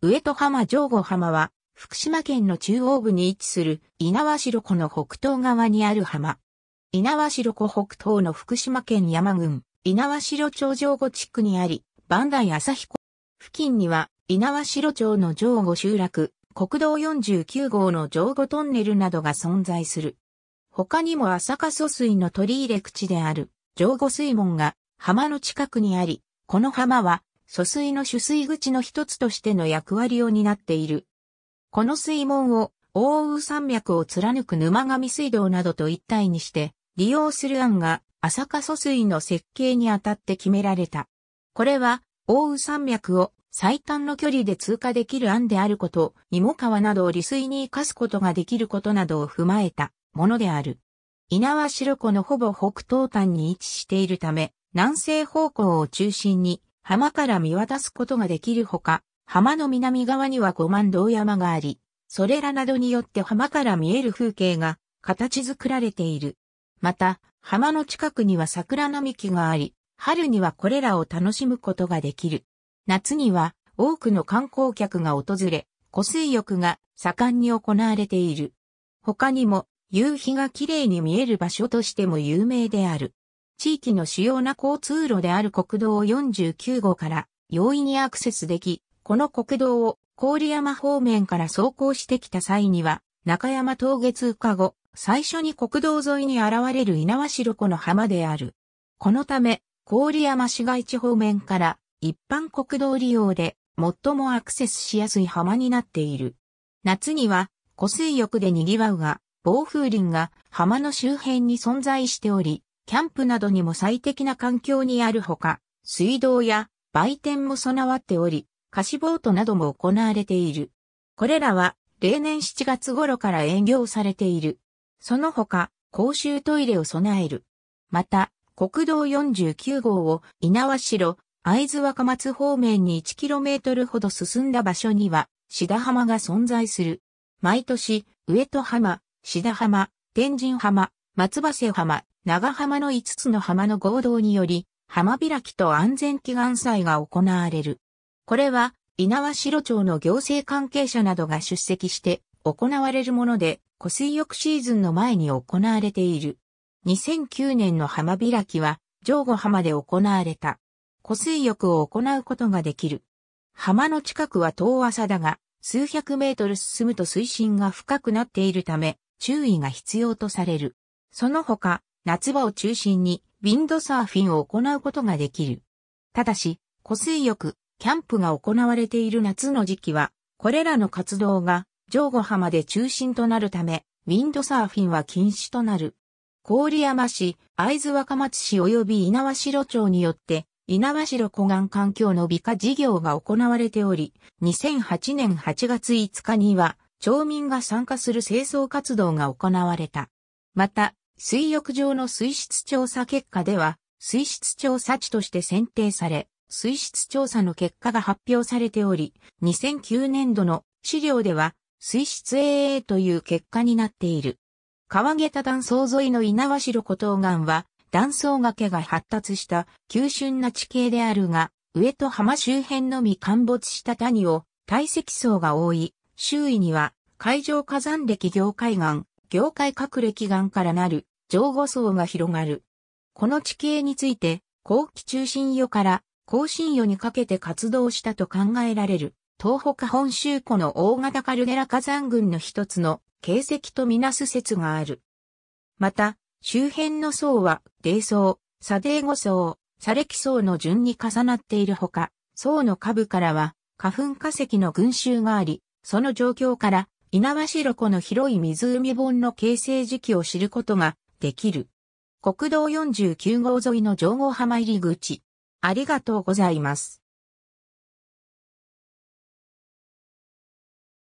上戸浜上後浜は、福島県の中央部に位置する稲苗代湖の北東側にある浜。稲苗代湖北東の福島県山郡、稲苗代町上後地区にあり、磐梯旭湖付近には、稲苗代町の上後集落、国道49号の上後トンネルなどが存在する。他にも浅香疎水の取り入れ口である上後水門が浜の近くにあり、この浜は疎水の取水口の一つとしての役割を担っている。この水門を、大宇山脈を貫く沼上水道などと一体にして、利用する案が、浅香疎水の設計にあたって決められた。これは、大宇山脈を最短の距離で通過できる案であること、芋川などを利水に活かすことができることなどを踏まえたものである。稲は白湖のほぼ北東端に位置しているため、南西方向を中心に浜から見渡すことができるほか、浜の南側には五万道山があり、それらなどによって浜から見える風景が形作られている。また、浜の近くには桜並木があり、春にはこれらを楽しむことができる。夏には多くの観光客が訪れ、湖水浴が盛んに行われている。他にも、夕日が綺麗に見える場所としても有名である。地域の主要な交通路である国道49号から容易にアクセスでき、この国道を郡山方面から走行してきた際には、中山峠通過後、最初に国道沿いに現れる稲葉代湖の浜である。このため、郡山市街地方面から一般国道利用で最もアクセスしやすい浜になっている。夏には湖水浴で賑わうが、暴風林が浜の周辺に存在しており、キャンプなどにも最適な環境にあるほか、水道や売店も備わっており、貸しボートなども行われている。これらは例年7月頃から営業されている。その他、公衆トイレを備える。また、国道49号を稲城、会津若松方面に 1km ほど進んだ場所には、田浜が存在する。毎年、上戸浜、田浜、天神浜、松葉瀬浜、長浜の5つの浜の合同により、浜開きと安全祈願祭が行われる。これは、稲和城町の行政関係者などが出席して行われるもので、湖水浴シーズンの前に行われている。2009年の浜開きは、上後浜で行われた。湖水浴を行うことができる。浜の近くは遠浅だが、数百メートル進むと水深が深くなっているため、注意が必要とされる。その他、夏場を中心にウィンドサーフィンを行うことができる。ただし、湖水浴、キャンプが行われている夏の時期は、これらの活動が上後浜で中心となるため、ウィンドサーフィンは禁止となる。郡山市、会津若松市及び稲葉城町によって、稲葉城湖岸環境の美化事業が行われており、2008年8月5日には、町民が参加する清掃活動が行われた。また、水浴場の水質調査結果では、水質調査地として選定され、水質調査の結果が発表されており、2009年度の資料では、水質 AA という結果になっている。川下断層沿いの稲ろ湖東岸は、断層崖が発達した急峻な地形であるが、上と浜周辺のみ陥没した谷を堆積層が多い、周囲には海上火山歴業海岸、業界各歴岩からなる上五層が広がる。この地形について、後期中心世から後進世にかけて活動したと考えられる、東北本州湖の大型カルデラ火山群の一つの形跡とみなす説がある。また、周辺の層は、泥層、砂泥五層、砂礫層の順に重なっているほか、層の下部からは、花粉化石の群衆があり、その状況から、稲葉白湖の広い湖本の形成時期を知ることができる。国道49号沿いの上後浜入口。ありがとうございます。